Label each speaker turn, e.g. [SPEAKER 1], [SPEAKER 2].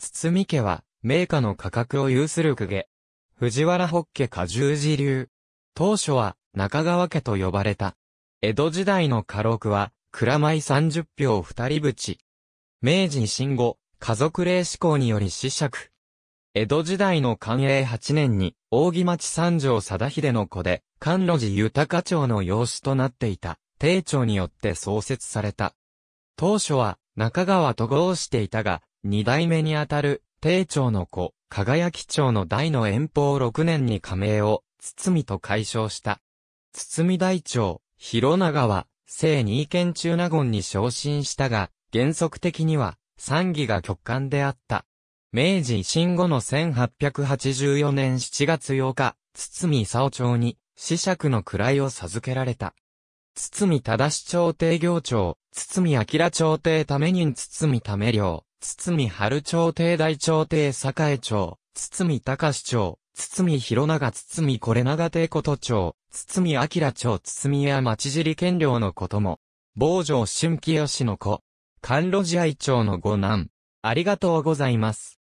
[SPEAKER 1] 堤家は、名家の価格を有する公家。藤原北家家十字流。当初は、中川家と呼ばれた。江戸時代の家禄は、蔵米三十票二人淵。明治新後、家族霊志向により死釈。江戸時代の寛永八年に、扇町三条貞秀の子で、関路寺豊町の養子となっていた、定町によって創設された。当初は、中川と合していたが、二代目にあたる、丁長の子、輝町の大の遠方六年に加盟を、堤と解消した。堤大長、広長は、正二県中納言に昇進したが、原則的には、三義が極寒であった。明治維新後の1884年7月8日、堤尾町に、死釈の位を授けられた。堤忠朝廷行長、堤明朝廷ため人堤ため領、堤春朝廷大朝廷栄町、堤隆町、堤広長堤これ長帝こと町、堤明町堤や町尻県領のことも、傍城春清の子、関路寺愛町の五男、ありがとうございます。